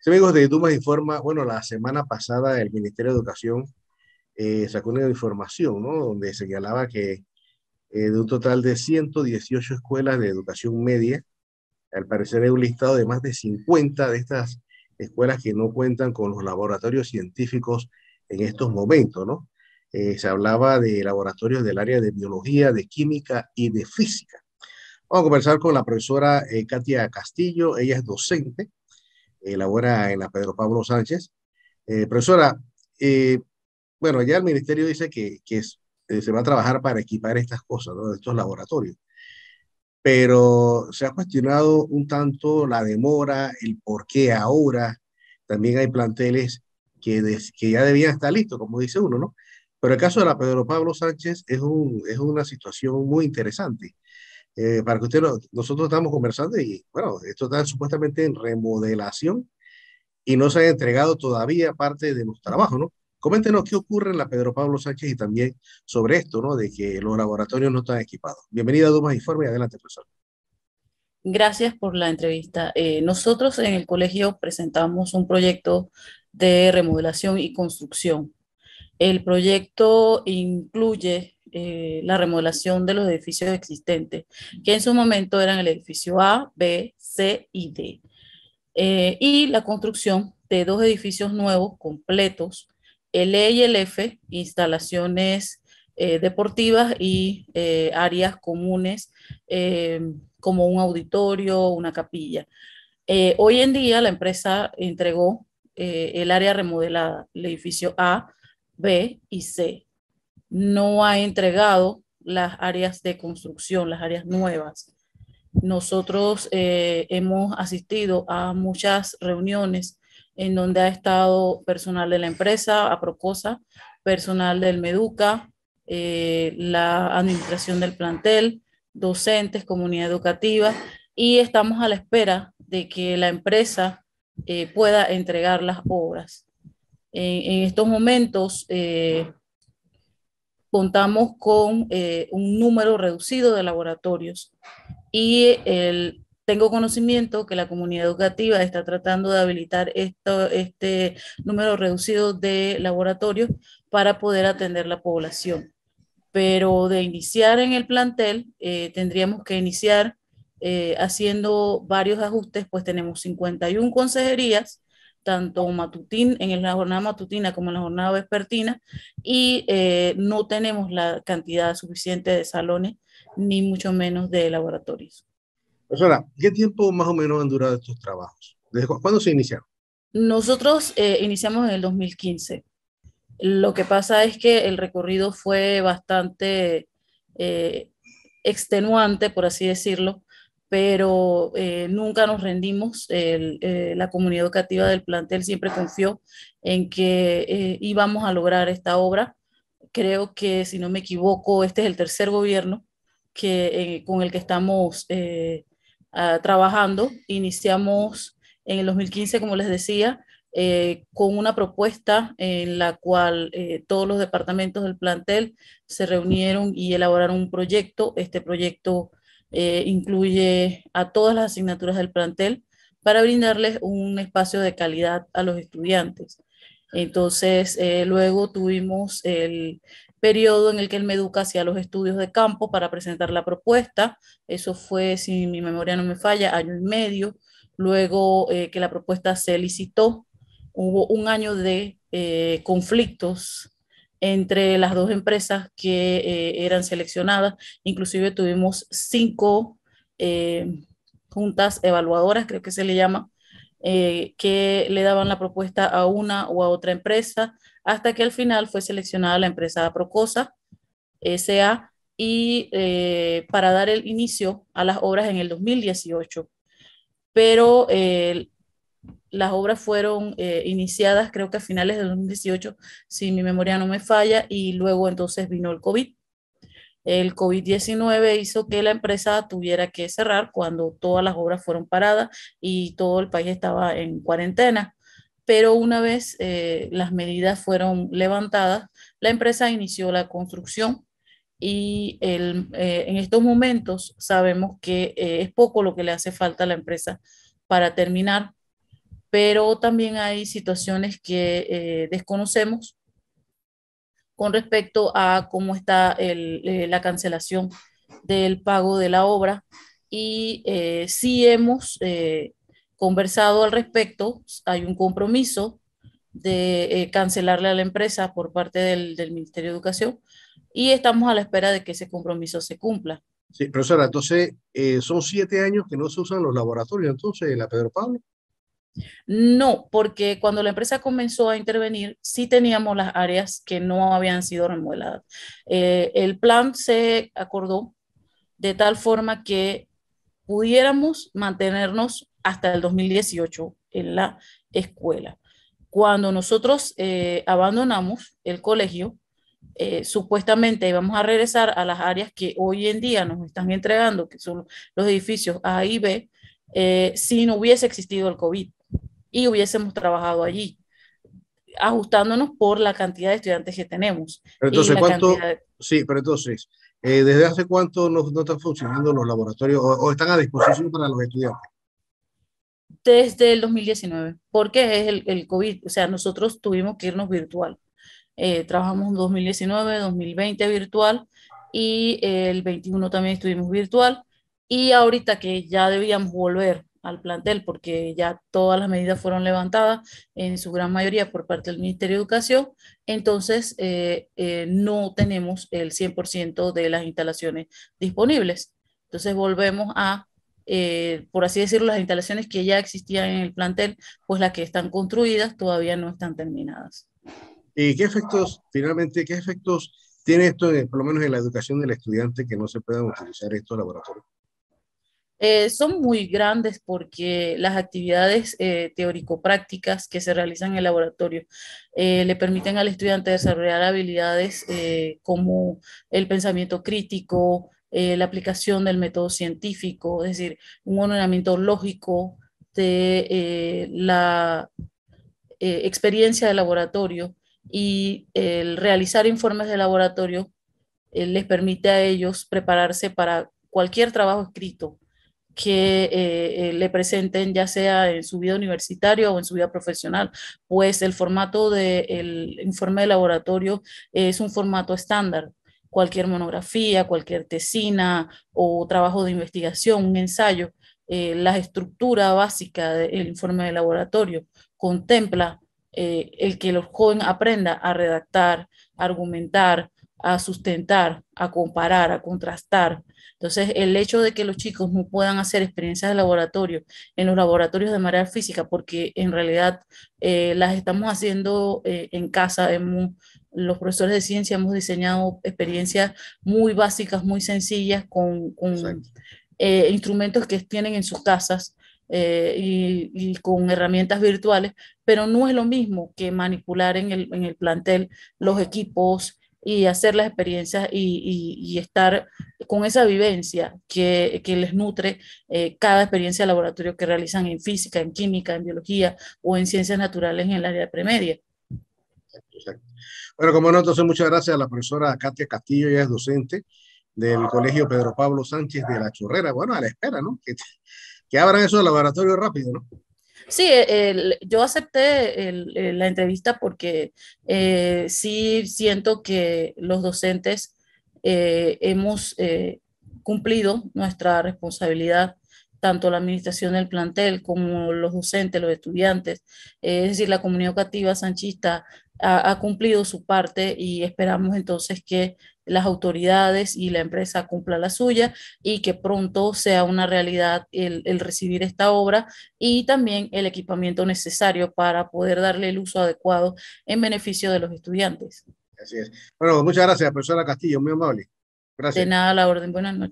Sí, de DUMAS informa, bueno, la semana pasada el Ministerio de Educación eh, sacó una información, ¿no? Donde señalaba que eh, de un total de 118 escuelas de educación media, al parecer hay un listado de más de 50 de estas escuelas que no cuentan con los laboratorios científicos en estos momentos, ¿no? Eh, se hablaba de laboratorios del área de biología, de química y de física. Vamos a conversar con la profesora Katia Castillo, ella es docente elabora en la Pedro Pablo Sánchez. Eh, profesora, eh, bueno, ya el ministerio dice que, eh, se va a trabajar para equipar estas cosas, estos laboratorios, pero se ha cuestionado un tanto la demora, el por qué ahora. También hay planteles que, que ya debían estar listos, como dice uno, ¿no? Pero el caso de la Pedro Pablo Sánchez es, un, es una situación muy interesante, eh, para que usted nosotros estamos conversando y bueno, esto está supuestamente en remodelación y no se ha entregado todavía parte de los trabajos, ¿no? Coméntenos qué ocurre en la Pedro Pablo Sánchez y también sobre esto, ¿no? De que los laboratorios no están equipados. Bienvenida a Dumas Informe y adelante, profesor. Gracias por la entrevista. Eh, nosotros en el colegio presentamos un proyecto de remodelación y construcción. El proyecto incluye eh, la remodelación de los edificios existentes, que en su momento eran el edificio A, B, C y D, eh, y la construcción de dos edificios nuevos completos, el E y el F, instalaciones eh, deportivas y áreas comunes como un auditorio, una capilla. hoy en día la empresa entregó el área remodelada, el edificio A, B y C, no ha entregado las áreas de construcción, las áreas nuevas. Nosotros eh, hemos asistido a muchas reuniones en donde ha estado personal de la empresa, APROCOSA, personal del MEDUCA, eh, la administración del plantel, docentes, comunidad educativa, y estamos a la espera de que la empresa eh, pueda entregar las obras. En, estos momentos, contamos con eh, un número reducido de laboratorios y tengo conocimiento que la comunidad educativa está tratando de habilitar este número reducido de laboratorios para poder atender la población. Pero de iniciar en el plantel, eh, tendríamos que iniciar eh, haciendo varios ajustes, pues tenemos 51 consejerías tanto matutín, en la jornada matutina como en la jornada vespertina, y eh, no tenemos la cantidad suficiente de salones, ni mucho menos de laboratorios. Profesora, ¿qué tiempo más o menos han durado estos trabajos? ¿Desde cuándo se iniciaron? Nosotros eh, iniciamos en el 2015. Lo que pasa es que el recorrido fue bastante eh, extenuante, por así decirlo, pero eh, nunca nos rendimos. Eh, la comunidad educativa del plantel siempre confió en que eh, íbamos a lograr esta obra. Creo que, si no me equivoco, este es el tercer gobierno que, con el que estamos ah, trabajando. Iniciamos en el 2015, como les decía, con una propuesta en la cual todos los departamentos del plantel se reunieron y elaboraron un proyecto. Este proyecto eh, incluye a todas las asignaturas del plantel para brindarles un espacio de calidad a los estudiantes. Entonces, eh, luego tuvimos el periodo en el que el Meduca hacía los estudios de campo para presentar la propuesta. Eso fue, si mi memoria no me falla, año y medio. Luego eh, que la propuesta se licitó, hubo un año de conflictos entre las dos empresas que eh, eran seleccionadas. Inclusive tuvimos cinco eh, juntas evaluadoras, creo que se le llama, eh, que le daban la propuesta a una o a otra empresa, hasta que al final fue seleccionada la empresa Procosa SA y para dar el inicio a las obras en el 2018. Pero las obras fueron eh, iniciadas creo que a finales de 2018, si mi memoria no me falla, y luego entonces vino el COVID. El COVID-19 hizo que la empresa tuviera que cerrar cuando todas las obras fueron paradas y todo el país estaba en cuarentena. Pero una vez eh, las medidas fueron levantadas, la empresa inició la construcción y eh, en estos momentos sabemos que es poco lo que le hace falta a la empresa para terminar, pero también hay situaciones que eh, desconocemos con respecto a cómo está eh, la cancelación del pago de la obra y eh, sí hemos eh, conversado al respecto, hay un compromiso de cancelarle a la empresa por parte del, Ministerio de Educación y estamos a la espera de que ese compromiso se cumpla. Sí, profesora, entonces son siete años que no se usan los laboratorios, entonces, la Pedro Pablo. No, porque cuando la empresa comenzó a intervenir, sí teníamos las áreas que no habían sido remodeladas. Eh, el plan se acordó de tal forma que pudiéramos mantenernos hasta el 2018 en la escuela. Cuando nosotros eh, abandonamos el colegio, eh, supuestamente íbamos a regresar a las áreas que hoy en día nos están entregando, que son los edificios A y B, si no hubiese existido el COVID y hubiésemos trabajado allí, ajustándonos por la cantidad de estudiantes que tenemos. Pero entonces, Sí, pero entonces, eh, ¿desde hace cuánto no, no, están funcionando los laboratorios o, están a disposición para los estudiantes? Desde el 2019, porque es el, el COVID, o sea, nosotros tuvimos que irnos virtual. Eh, trabajamos trabajamos 2019, 2020 virtual y el 21 también estuvimos virtual y ahorita que ya debíamos volver al plantel porque ya todas las medidas fueron levantadas en su gran mayoría por parte del Ministerio de Educación, entonces eh, eh, no tenemos el 100% de las instalaciones disponibles. Entonces volvemos a, eh, por así decirlo, las instalaciones que ya existían en el plantel, pues las que están construidas todavía no están terminadas. ¿Y qué efectos, finalmente, qué efectos tiene esto, por lo menos en la educación del estudiante, que no se puedan utilizar estos laboratorios? Eh, son muy grandes porque las actividades eh, teórico-prácticas que se realizan en el laboratorio eh, le permiten al estudiante desarrollar habilidades como el pensamiento crítico, la aplicación del método científico, es decir, un ordenamiento lógico de la experiencia de laboratorio y el realizar informes de laboratorio les permite a ellos prepararse para cualquier trabajo escrito que eh, eh, le presenten ya sea en su vida universitaria o en su vida profesional, pues el formato del informe de laboratorio es un formato estándar. Cualquier monografía, cualquier tesina o trabajo de investigación, un ensayo, eh, la estructura básica del informe de laboratorio contempla el que los joven aprenda a redactar, argumentar, a sustentar, a comparar, a contrastar. Entonces, el hecho de que los chicos no puedan hacer experiencias de laboratorio en los laboratorios de manera física, porque en realidad eh, las estamos haciendo eh, en casa, los profesores de ciencia hemos diseñado experiencias muy básicas, muy sencillas, con, eh, instrumentos que tienen en sus casas. y, con herramientas virtuales, pero no es lo mismo que manipular en el, en el plantel los equipos, y hacer las experiencias y, estar con esa vivencia que, les nutre eh, cada experiencia de laboratorio que realizan en física, en química, en biología o en ciencias naturales en el área de premedia. Bueno, como no, entonces muchas gracias a la profesora Katia Castillo, ella es docente del Colegio Pedro Pablo Sánchez de la Chorrera. Bueno, a la espera, ¿no? Que, que abran esos laboratorio rápido, ¿no? Sí, yo acepté la entrevista porque eh, sí siento que los docentes eh, hemos eh, cumplido nuestra responsabilidad tanto la administración del plantel como los docentes, los estudiantes, es decir, la comunidad educativa sanchista ha, ha, cumplido su parte y esperamos entonces que las autoridades y la empresa cumpla la suya y que pronto sea una realidad el, el recibir esta obra y también el equipamiento necesario para poder darle el uso adecuado en beneficio de los estudiantes. Así es. Bueno, muchas gracias, profesora Castillo, muy amable. Gracias. De nada, la orden. Buenas noches.